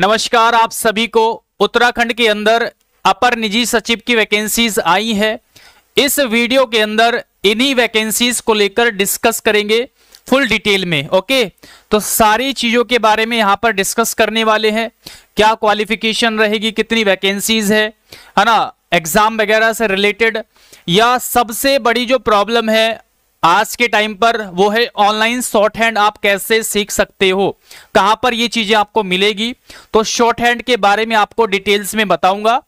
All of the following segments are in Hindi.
नमस्कार आप सभी को उत्तराखंड के अंदर अपर निजी सचिव की वैकेंसीज आई है इस वीडियो के अंदर इन्हीं वैकेंसीज को लेकर डिस्कस करेंगे फुल डिटेल में ओके तो सारी चीजों के बारे में यहां पर डिस्कस करने वाले हैं क्या क्वालिफिकेशन रहेगी कितनी वैकेंसीज है है ना एग्जाम वगैरह से रिलेटेड या सबसे बड़ी जो प्रॉब्लम है आज के टाइम पर वो है ऑनलाइन शॉर्ट हैंड आप कैसे सीख सकते हो कहाँ पर ये चीज़ें आपको मिलेगी तो शॉर्ट हैंड के बारे में आपको डिटेल्स में बताऊंगा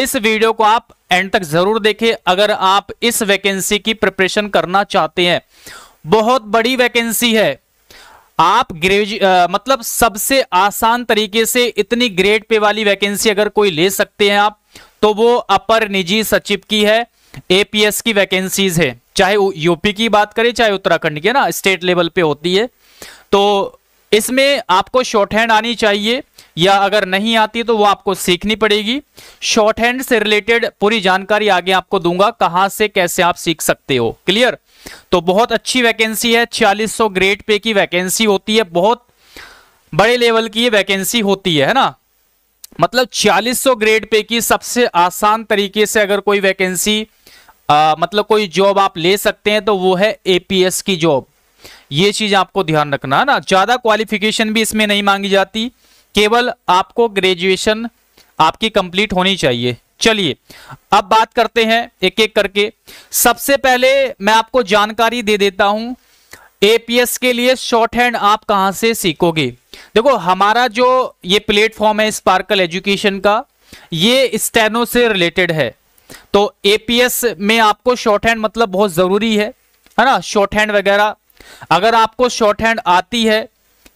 इस वीडियो को आप एंड तक ज़रूर देखें अगर आप इस वैकेंसी की प्रिपरेशन करना चाहते हैं बहुत बड़ी वैकेंसी है आप ग्रेजु मतलब सबसे आसान तरीके से इतनी ग्रेड पे वाली वैकेंसी अगर कोई ले सकते हैं आप तो वो अपर निजी सचिव की है एपीएस की वैकेंसीज है चाहे यूपी की बात करें चाहे उत्तराखंड की है ना स्टेट लेवल पे होती है तो इसमें आपको शॉर्ट हैंड आनी चाहिए या अगर नहीं आती तो वो आपको सीखनी पड़ेगी शॉर्ट हैंड से रिलेटेड पूरी जानकारी आगे आपको दूंगा कहां से कैसे आप सीख सकते हो क्लियर तो बहुत अच्छी वैकेंसी है 4600 ग्रेड पे की वैकेंसी होती है बहुत बड़े लेवल की वैकेंसी होती है ना मतलब 4600 ग्रेड पे की सबसे आसान तरीके से अगर कोई वैकेंसी आ, मतलब कोई जॉब आप ले सकते हैं तो वो है एपीएस की जॉब ये चीज आपको ध्यान रखना है ना ज्यादा क्वालिफिकेशन भी इसमें नहीं मांगी जाती केवल आपको ग्रेजुएशन आपकी कंप्लीट होनी चाहिए चलिए अब बात करते हैं एक एक करके सबसे पहले मैं आपको जानकारी दे देता हूं एपीएस के लिए शॉर्ट हैंड आप कहां से सीखोगे देखो हमारा जो ये प्लेटफॉर्म है स्पार्कल एजुकेशन का ये स्टेनो से रिलेटेड है तो एपीएस में आपको शॉर्ट हैंड मतलब बहुत ज़रूरी है है ना शॉर्ट हैंड वगैरह अगर आपको शॉर्ट हैंड आती है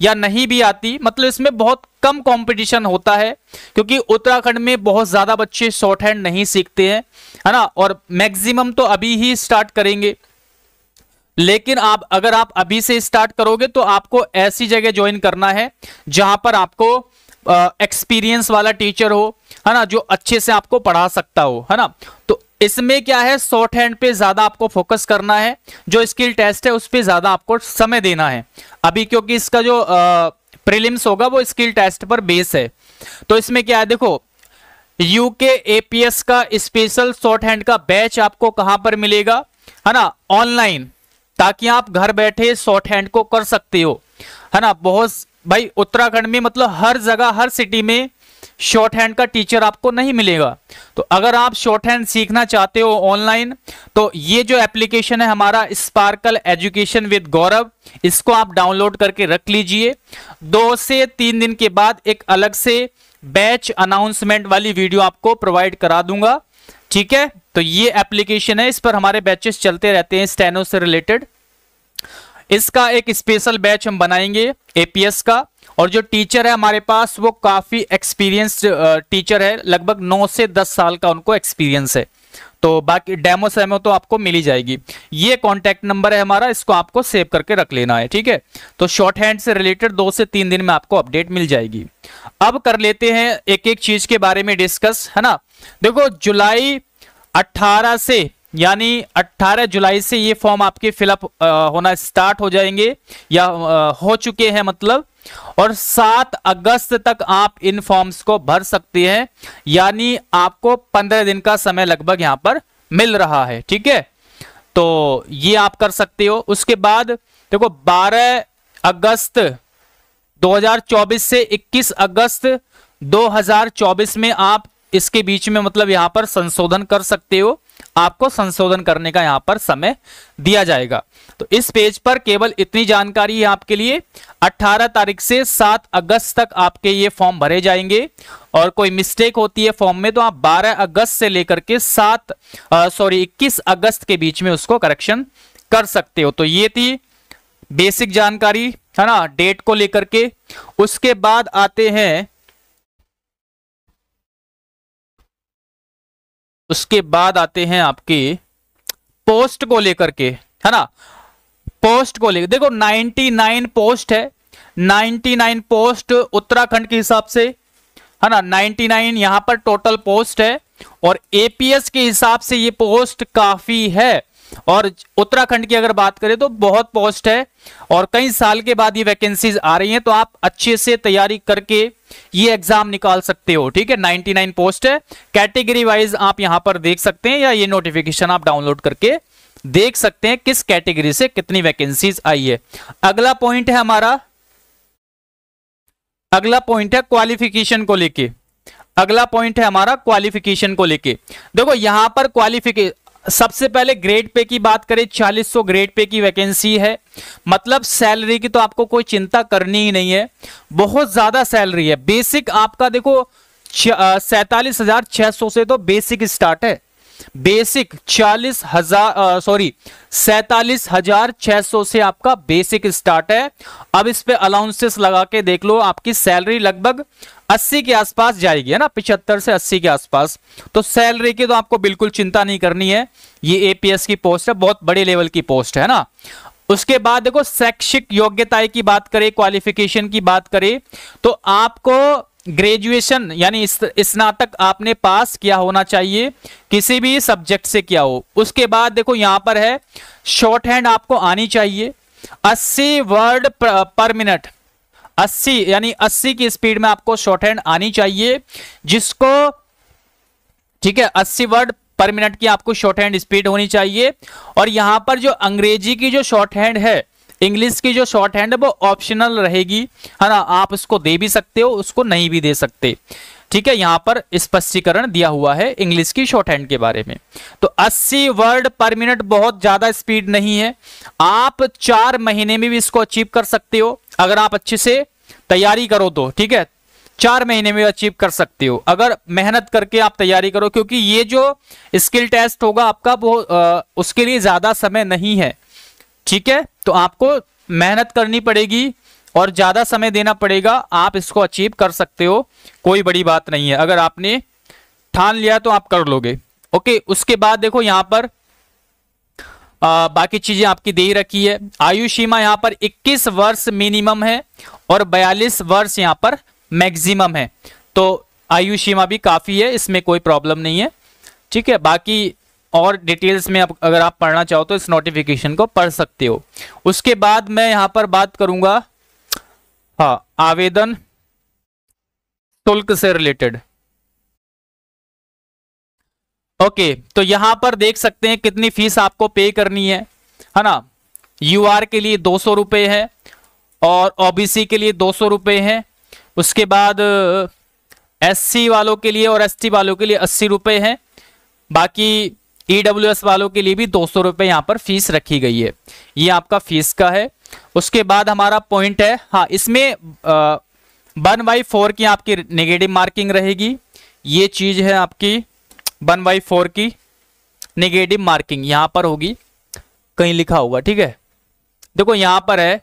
या नहीं भी आती मतलब इसमें बहुत कम कंपटीशन होता है क्योंकि उत्तराखंड में बहुत ज़्यादा बच्चे शॉर्ट हैंड नहीं सीखते हैं है ना और मैक्सिमम तो अभी ही स्टार्ट करेंगे लेकिन आप अगर आप अभी से स्टार्ट करोगे तो आपको ऐसी जगह ज्वाइन करना है जहां पर आपको एक्सपीरियंस वाला टीचर हो है ना जो अच्छे से आपको पढ़ा सकता हो है ना तो इसमें क्या है शॉर्ट हैंड पे ज्यादा आपको फोकस करना है जो स्किल टेस्ट है उस पर ज्यादा आपको समय देना है अभी क्योंकि इसका जो प्रीलिम्स होगा वो स्किल टेस्ट पर बेस है तो इसमें क्या है देखो यूके एपीएस का स्पेशल शॉर्ट हैंड का बैच आपको कहां पर मिलेगा है ना ऑनलाइन ताकि आप घर बैठे शॉर्ट हैंड को कर सकते हो है ना बहुत भाई उत्तराखंड में मतलब हर जगह हर सिटी में शॉर्ट हैंड का टीचर आपको नहीं मिलेगा तो अगर आप शॉर्ट हैंड सीखना चाहते हो ऑनलाइन तो ये जो एप्लीकेशन है हमारा स्पार्कल एजुकेशन विद गौरव इसको आप डाउनलोड करके रख लीजिए दो से तीन दिन के बाद एक अलग से बैच अनाउंसमेंट वाली वीडियो आपको प्रोवाइड करा दूंगा ठीक है तो ये एप्लीकेशन है इस पर हमारे बैचेस चलते रहते हैं स्टेनो से रिलेटेड इसका एक स्पेशल बैच हम बनाएंगे एपीएस का और जो टीचर है हमारे पास वो काफ़ी एक्सपीरियंस्ड टीचर है लगभग नौ से दस साल का उनको एक्सपीरियंस है तो बाकी डेमो सेमो तो आपको मिल ही जाएगी ये कॉन्टेक्ट नंबर है हमारा इसको आपको सेव करके रख लेना है ठीक है तो शॉर्ट हैंड से रिलेटेड दो से तीन दिन में आपको अपडेट मिल जाएगी अब कर लेते हैं एक एक चीज के बारे में डिस्कस है ना देखो जुलाई 18 से यानी 18 जुलाई से ये फॉर्म आपके फिलअप होना स्टार्ट हो जाएंगे या आ, हो चुके हैं मतलब और 7 अगस्त तक आप इन फॉर्म्स को भर सकते हैं यानी आपको 15 दिन का समय लगभग यहां पर मिल रहा है ठीक है तो ये आप कर सकते हो उसके बाद देखो 12 अगस्त 2024 से 21 अगस्त 2024 में आप इसके बीच में मतलब यहां पर संशोधन कर सकते हो आपको संशोधन करने का यहां पर समय दिया जाएगा तो इस पेज पर केवल इतनी जानकारी है आपके लिए 18 तारीख से 7 अगस्त तक आपके ये फॉर्म भरे जाएंगे और कोई मिस्टेक होती है फॉर्म में तो आप 12 अगस्त से लेकर के 7 सॉरी 21 अगस्त के बीच में उसको करेक्शन कर सकते हो तो ये थी बेसिक जानकारी है ना डेट को लेकर के उसके बाद आते हैं उसके बाद आते हैं आपके पोस्ट को लेकर के है ना पोस्ट को लेकर देखो 99 पोस्ट है 99 पोस्ट उत्तराखंड के हिसाब से है ना 99 यहां पर टोटल पोस्ट है और एपीएस के हिसाब से ये पोस्ट काफी है और उत्तराखंड की अगर बात करें तो बहुत पोस्ट है और कई साल के बाद ये वैकेंसीज आ रही हैं तो आप अच्छे से तैयारी करके ये एग्जाम निकाल सकते हो ठीक है 99 पोस्ट है कैटेगरी वाइज आप यहां पर देख सकते हैं या ये नोटिफिकेशन आप डाउनलोड करके देख सकते हैं किस कैटेगरी से कितनी वैकेंसीज आई है अगला पॉइंट है हमारा अगला पॉइंट है क्वालिफिकेशन को लेके अगला पॉइंट है हमारा क्वालिफिकेशन को लेके देखो यहां पर क्वालिफिकेशन सबसे पहले ग्रेड पे की बात करें 4600 ग्रेड पे की वैकेंसी है मतलब सैलरी की तो आपको कोई चिंता करनी ही नहीं है बहुत ज्यादा सैलरी है बेसिक आपका देखो सैतालीस हजार छह सौ से तो बेसिक स्टार्ट है बेसिक चालीस हजार सॉरी सैतालीस हजार छह सौ से आपका बेसिक स्टार्ट है अब इस पे अलाउंसेस लगा के देख लो आपकी सैलरी लगभग अस्सी के आसपास जाएगी है ना पिछहत्तर से अस्सी के आसपास तो सैलरी की तो आपको बिल्कुल चिंता नहीं करनी है ये एपीएस की पोस्ट है बहुत बड़े लेवल की पोस्ट है ना उसके बाद देखो शैक्षिक योग्यता की बात करें क्वालिफिकेशन की बात करें तो आपको ग्रेजुएशन यानी स्नातक आपने पास किया होना चाहिए किसी भी सब्जेक्ट से किया हो उसके बाद देखो यहां पर है शॉर्ट हैंड आपको आनी चाहिए 80 वर्ड पर मिनट 80 यानी 80 की स्पीड में आपको शॉर्ट हैंड आनी चाहिए जिसको ठीक है 80 वर्ड पर मिनट की आपको शॉर्ट हैंड स्पीड होनी चाहिए और यहाँ पर जो अंग्रेजी की जो शॉर्ट हैंड है इंग्लिश की जो शॉर्ट हैंड है वो ऑप्शनल रहेगी है ना आप उसको दे भी सकते हो उसको नहीं भी दे सकते ठीक है यहाँ पर स्पष्टीकरण दिया हुआ है इंग्लिश की शॉर्ट हैंड के बारे में तो 80 वर्ड पर मिनट बहुत ज़्यादा स्पीड नहीं है आप चार महीने में भी इसको अचीव कर सकते हो अगर आप अच्छे से तैयारी करो तो ठीक है चार महीने में अचीव कर सकते हो अगर मेहनत करके आप तैयारी करो क्योंकि ये जो स्किल टेस्ट होगा आपका वो उसके लिए ज़्यादा समय नहीं है ठीक है तो आपको मेहनत करनी पड़ेगी और ज़्यादा समय देना पड़ेगा आप इसको अचीव कर सकते हो कोई बड़ी बात नहीं है अगर आपने ठान लिया तो आप कर लोगे ओके उसके बाद देखो यहाँ पर आ, बाकी चीजें आपकी दे रखी है आयु सीमा यहां पर 21 वर्ष मिनिमम है और 42 वर्ष यहां पर मैक्सिमम है तो आयु सीमा भी काफ़ी है इसमें कोई प्रॉब्लम नहीं है ठीक है बाकी और डिटेल्स में आप अगर आप पढ़ना चाहो तो इस नोटिफिकेशन को पढ़ सकते हो उसके बाद मैं यहां पर बात करूंगा हाँ आवेदन शुल्क से रिलेटेड ओके तो यहां पर देख सकते हैं कितनी फीस आपको पे करनी है है ना यू के लिए दो सौ रुपये है और ओबीसी के लिए दो सौ रुपये है उसके बाद एससी वालों के लिए और एसटी वालों के लिए अस्सी रुपये है बाकी ईडब्ल्यूएस e वालों के लिए भी दो सौ रुपये यहाँ पर फीस रखी गई है ये आपका फीस का है उसके बाद हमारा पॉइंट है हाँ इसमें वन बाई फोर की आपकी नेगेटिव मार्किंग रहेगी ये चीज़ है आपकी वन बाई फोर की निगेटिव मार्किंग यहां पर होगी कहीं लिखा होगा ठीक है देखो यहां पर है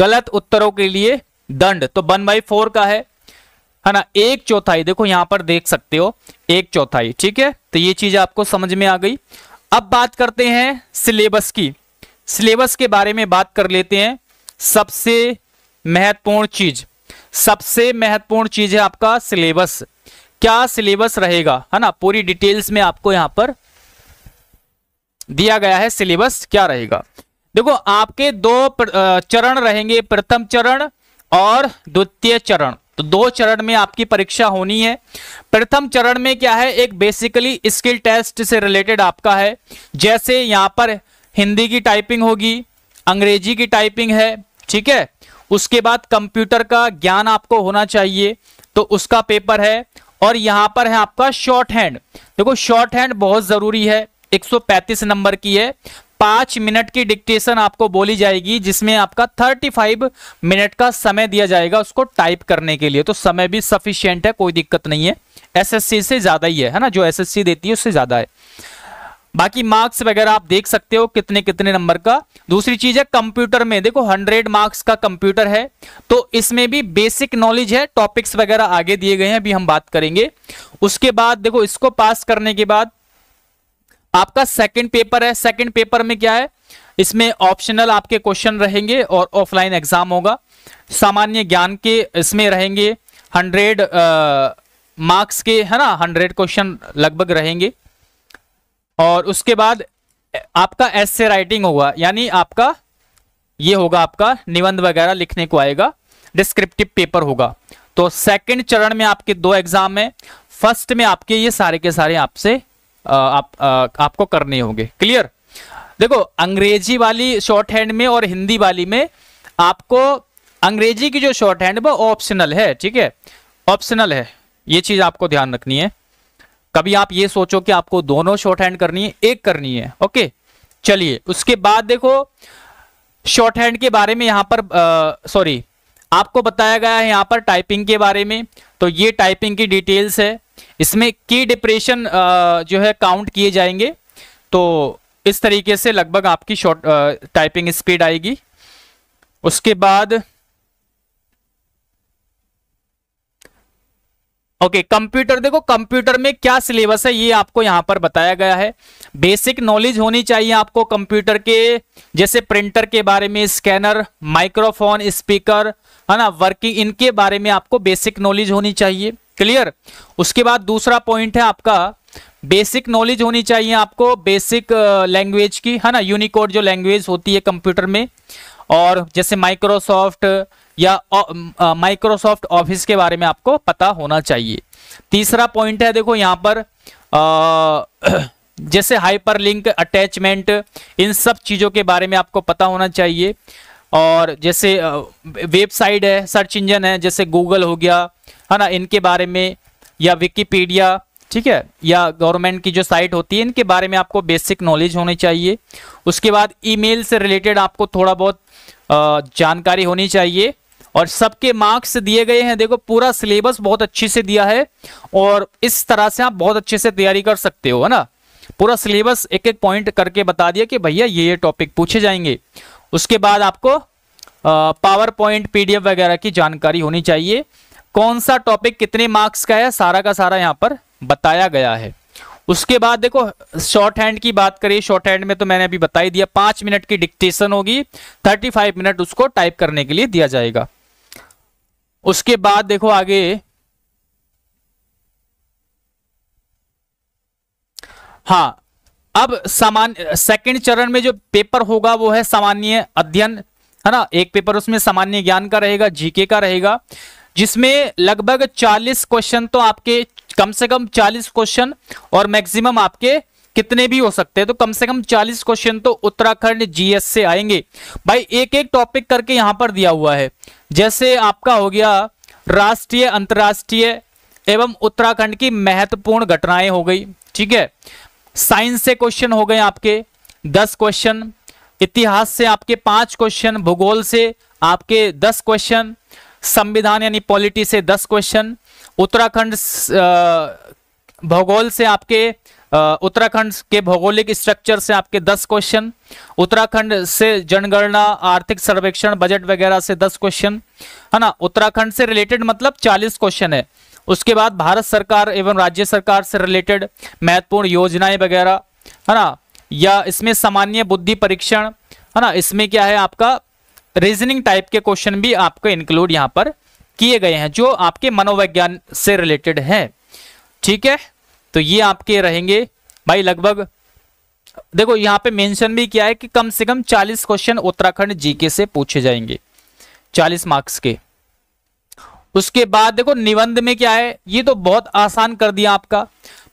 गलत उत्तरों के लिए दंड तो वन बाई फोर का है है ना एक चौथाई देखो यहां पर देख सकते हो एक चौथाई ठीक है तो ये चीज आपको समझ में आ गई अब बात करते हैं सिलेबस की सिलेबस के बारे में बात कर लेते हैं सबसे महत्वपूर्ण चीज सबसे महत्वपूर्ण चीज है आपका सिलेबस क्या सिलेबस रहेगा है ना पूरी डिटेल्स में आपको यहां पर दिया गया है सिलेबस क्या रहेगा देखो आपके दो चरण रहेंगे प्रथम चरण और द्वितीय चरण तो दो चरण में आपकी परीक्षा होनी है प्रथम चरण में क्या है एक बेसिकली स्किल टेस्ट से रिलेटेड आपका है जैसे यहां पर हिंदी की टाइपिंग होगी अंग्रेजी की टाइपिंग है ठीक है उसके बाद कंप्यूटर का ज्ञान आपको होना चाहिए तो उसका पेपर है और यहां पर है आपका शॉर्ट हैंड देखो शॉर्ट हैंड बहुत जरूरी है 135 नंबर की है पांच मिनट की डिक्टेशन आपको बोली जाएगी जिसमें आपका 35 मिनट का समय दिया जाएगा उसको टाइप करने के लिए तो समय भी सफिशियंट है कोई दिक्कत नहीं है एसएससी से ज्यादा ही है है ना जो एसएससी देती है उससे ज्यादा है बाकी मार्क्स वगैरह आप देख सकते हो कितने कितने नंबर का दूसरी चीज है कंप्यूटर में देखो हंड्रेड मार्क्स का कंप्यूटर है तो इसमें भी बेसिक नॉलेज है टॉपिक्स वगैरह आगे दिए गए हैं अभी हम बात करेंगे उसके बाद देखो इसको पास करने के बाद आपका सेकंड पेपर है सेकंड पेपर में क्या है इसमें ऑप्शनल आपके क्वेश्चन रहेंगे और ऑफलाइन एग्जाम होगा सामान्य ज्ञान के इसमें रहेंगे हंड्रेड मार्क्स के है ना हंड्रेड क्वेश्चन लगभग रहेंगे और उसके बाद आपका एस से राइटिंग होगा यानी आपका ये होगा आपका निबंध वगैरह लिखने को आएगा डिस्क्रिप्टिव पेपर होगा तो सेकंड चरण में आपके दो एग्जाम है फर्स्ट में आपके ये सारे के सारे आपसे आप, आपको करने होंगे क्लियर देखो अंग्रेजी वाली शॉर्ट हैंड में और हिंदी वाली में आपको अंग्रेजी की जो शॉर्ट हैंड वो ऑप्शनल है ठीक है ऑप्शनल है ये चीज आपको ध्यान रखनी है कभी आप ये सोचो कि आपको दोनों शॉर्ट हैंड करनी है एक करनी है ओके चलिए उसके बाद देखो शॉर्ट हैंड के बारे में यहाँ पर सॉरी आपको बताया गया है यहाँ पर टाइपिंग के बारे में तो ये टाइपिंग की डिटेल्स है इसमें की डिप्रेशन जो है काउंट किए जाएंगे तो इस तरीके से लगभग आपकी शॉर्ट टाइपिंग स्पीड आएगी उसके बाद ओके okay, कंप्यूटर देखो कंप्यूटर में क्या सिलेबस है ये आपको यहां पर बताया गया है बेसिक नॉलेज होनी चाहिए आपको कंप्यूटर के जैसे प्रिंटर के बारे में स्कैनर माइक्रोफोन स्पीकर है ना वर्किंग इनके बारे में आपको बेसिक नॉलेज होनी चाहिए क्लियर उसके बाद दूसरा पॉइंट है आपका बेसिक नॉलेज होनी चाहिए आपको बेसिक लैंग्वेज की है ना यूनिकोड जो लैंग्वेज होती है कंप्यूटर में और जैसे माइक्रोसॉफ्ट या माइक्रोसॉफ्ट ऑफिस के बारे में आपको पता होना चाहिए तीसरा पॉइंट है देखो यहाँ पर आ, जैसे हाइपरलिंक अटैचमेंट इन सब चीज़ों के बारे में आपको पता होना चाहिए और जैसे वेबसाइट है सर्च इंजन है जैसे गूगल हो गया है ना इनके बारे में या विकीपीडिया ठीक है या गवर्नमेंट की जो साइट होती है इनके बारे में आपको बेसिक नॉलेज होनी चाहिए उसके बाद ईमेल से रिलेटेड आपको थोड़ा बहुत जानकारी होनी चाहिए और सबके मार्क्स दिए गए हैं देखो पूरा सिलेबस बहुत अच्छे से दिया है और इस तरह से आप बहुत अच्छे से तैयारी कर सकते हो है ना पूरा सिलेबस एक एक पॉइंट करके बता दिया कि भैया ये ये टॉपिक पूछे जाएंगे उसके बाद आपको पावर पॉइंट पीडीएफ वगैरह की जानकारी होनी चाहिए कौन सा टॉपिक कितने मार्क्स का है सारा का सारा यहाँ पर बताया गया है उसके बाद देखो शॉर्ट हैंड की बात करें शॉर्ट हैंड में तो मैंने अभी बता ही दिया पांच मिनट की डिक्टेशन होगी थर्टी फाइव मिनट उसको टाइप करने के लिए दिया जाएगा उसके बाद देखो आगे हाँ अब सामान्य सेकंड चरण में जो पेपर होगा वो है सामान्य अध्ययन है ना एक पेपर उसमें सामान्य ज्ञान का रहेगा जीके का रहेगा जिसमें लगभग 40 क्वेश्चन तो आपके कम से कम चालीस क्वेश्चन और मैक्सिमम आपके कितने भी हो सकते हैं तो कम से कम चालीस क्वेश्चन तो उत्तराखंड जीएस से आएंगे भाई एक एक टॉपिक करके यहां पर दिया हुआ है जैसे आपका हो गया राष्ट्रीय अंतर्राष्ट्रीय एवं उत्तराखंड की महत्वपूर्ण घटनाएं हो गई ठीक है साइंस से क्वेश्चन हो गए आपके दस क्वेश्चन इतिहास से आपके पांच क्वेश्चन भूगोल से आपके दस क्वेश्चन संविधान यानी पॉलिटी से दस क्वेश्चन उत्तराखंड भूगोल से आपके उत्तराखंड के भौगोलिक स्ट्रक्चर से आपके 10 क्वेश्चन उत्तराखंड से जनगणना आर्थिक सर्वेक्षण बजट वगैरह से 10 क्वेश्चन है ना उत्तराखंड से रिलेटेड मतलब 40 क्वेश्चन है उसके बाद भारत सरकार एवं राज्य सरकार से रिलेटेड महत्वपूर्ण योजनाएं वगैरह है ना या इसमें सामान्य बुद्धि परीक्षण है ना इसमें क्या है आपका रीजनिंग टाइप के क्वेश्चन भी आपको इंक्लूड यहाँ पर किए गए हैं जो आपके मनोविज्ञान से रिलेटेड हैं ठीक है तो ये आपके रहेंगे भाई लगभग देखो यहाँ पे मेंशन भी किया है कि कम से कम 40 क्वेश्चन उत्तराखंड जीके से पूछे जाएंगे 40 मार्क्स के उसके बाद देखो निबंध में क्या है ये तो बहुत आसान कर दिया आपका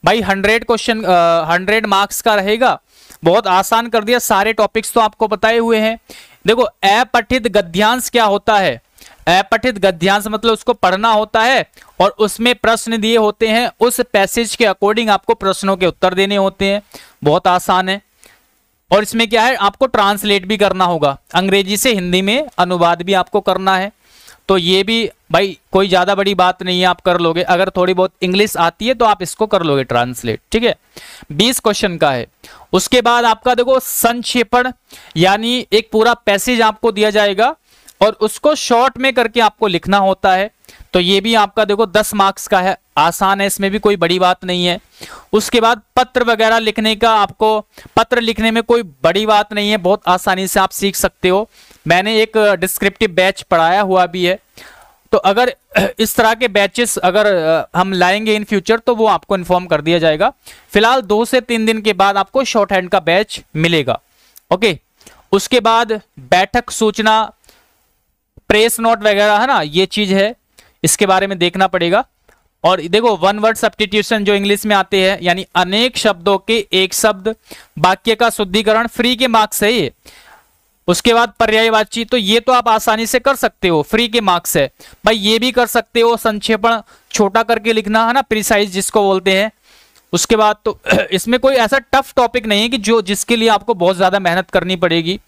भाई हंड्रेड क्वेश्चन हंड्रेड मार्क्स का रहेगा बहुत आसान कर दिया सारे टॉपिक्स तो आपको बताए हुए हैं देखो अपठित गद्यांश क्या होता है अपठित गद्यांश मतलब उसको पढ़ना होता है और उसमें प्रश्न दिए होते हैं उस पैसेज के अकॉर्डिंग आपको प्रश्नों के उत्तर देने होते हैं बहुत आसान है और इसमें क्या है आपको ट्रांसलेट भी करना होगा अंग्रेजी से हिंदी में अनुवाद भी आपको करना है तो ये भी भाई कोई ज़्यादा बड़ी बात नहीं है आप कर लोगे अगर थोड़ी बहुत इंग्लिश आती है तो आप इसको कर लोगे ट्रांसलेट ठीक है बीस क्वेश्चन का है उसके बाद आपका देखो संक्षेपण यानी एक पूरा पैसेज आपको दिया जाएगा और उसको शॉर्ट में करके आपको लिखना होता है तो ये भी आपका देखो दस मार्क्स का है आसान है इसमें भी कोई बड़ी बात नहीं है उसके बाद पत्र वगैरह लिखने का आपको पत्र लिखने में कोई बड़ी बात नहीं है बहुत आसानी से आप सीख सकते हो मैंने एक डिस्क्रिप्टिव बैच पढ़ाया हुआ भी है तो अगर इस तरह के बैचेस अगर हम लाएंगे इन फ्यूचर तो वो आपको इन्फॉर्म कर दिया जाएगा फिलहाल दो से तीन दिन के बाद आपको शॉर्ट हैंड का बैच मिलेगा ओके उसके बाद बैठक सूचना प्रेस नोट वगैरह है ना ये चीज है इसके बारे में देखना पड़ेगा और देखो वन वर्ड सब्टीट्यूशन जो इंग्लिश में आते हैं यानी अनेक शब्दों के एक शब्द वाक्य का शुद्धिकरण फ्री के मार्क्स है ये उसके बाद पर्याय बातचीत तो ये तो आप आसानी से कर सकते हो फ्री के मार्क्स है भाई ये भी कर सकते हो संक्षेपण छोटा करके लिखना है ना प्रिसाइज जिसको बोलते हैं उसके बाद तो इसमें कोई ऐसा टफ टॉपिक नहीं है कि जो जिसके लिए आपको बहुत ज़्यादा मेहनत करनी पड़ेगी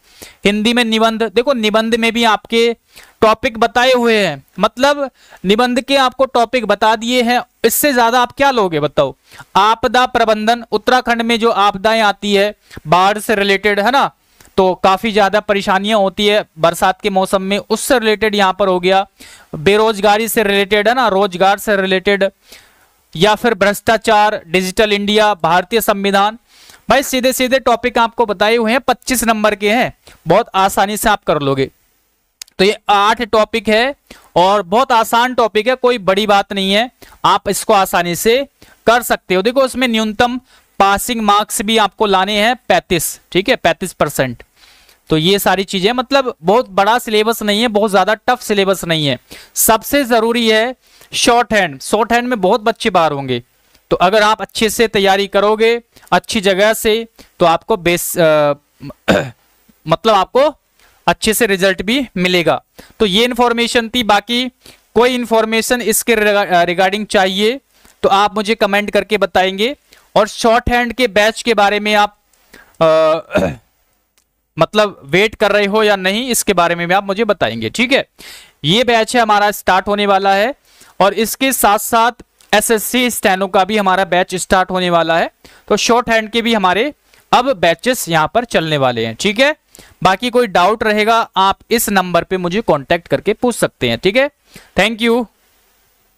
हिंदी में निबंध देखो निबंध में भी आपके टॉपिक बताए हुए हैं मतलब निबंध के आपको टॉपिक बता दिए हैं इससे ज़्यादा आप क्या लोगे बताओ आपदा प्रबंधन उत्तराखंड में जो आपदाएं आती है बाढ़ से रिलेटेड है ना तो काफ़ी ज़्यादा परेशानियां होती है बरसात के मौसम में उससे रिलेटेड यहाँ पर हो गया बेरोजगारी से रिलेटेड है ना रोजगार से रिलेटेड या फिर भ्रष्टाचार डिजिटल इंडिया भारतीय संविधान भाई सीधे सीधे टॉपिक आपको बताए हुए हैं पच्चीस नंबर के हैं बहुत आसानी से आप कर लोगे तो ये आठ टॉपिक है और बहुत आसान टॉपिक है कोई बड़ी बात नहीं है आप इसको आसानी से कर सकते हो देखो इसमें न्यूनतम पासिंग मार्क्स भी आपको लाने हैं पैंतीस ठीक है पैंतीस परसेंट तो ये सारी चीजें मतलब बहुत बड़ा सिलेबस नहीं है बहुत ज्यादा टफ सिलेबस नहीं है सबसे जरूरी है शॉर्ट हैंड शॉर्ट हैंड में बहुत बच्चे बाहर होंगे तो अगर आप अच्छे से तैयारी करोगे अच्छी जगह से तो आपको बेस आ, मतलब आपको अच्छे से रिजल्ट भी मिलेगा तो ये इन्फॉर्मेशन थी बाकी कोई इन्फॉर्मेशन इसके रिगार्डिंग चाहिए तो आप मुझे कमेंट करके बताएंगे और शॉर्ट हैंड के बैच के बारे में आप आ, मतलब वेट कर रहे हो या नहीं इसके बारे में भी आप मुझे बताएंगे ठीक है ये बैच है हमारा स्टार्ट होने वाला है और इसके साथ साथ एसएससी स्टैनो का भी हमारा बैच स्टार्ट होने वाला है तो शॉर्ट हैंड के भी हमारे अब बैचेस यहां पर चलने वाले हैं ठीक है बाकी कोई डाउट रहेगा आप इस नंबर पे मुझे कांटेक्ट करके पूछ सकते हैं ठीक है थैंक यू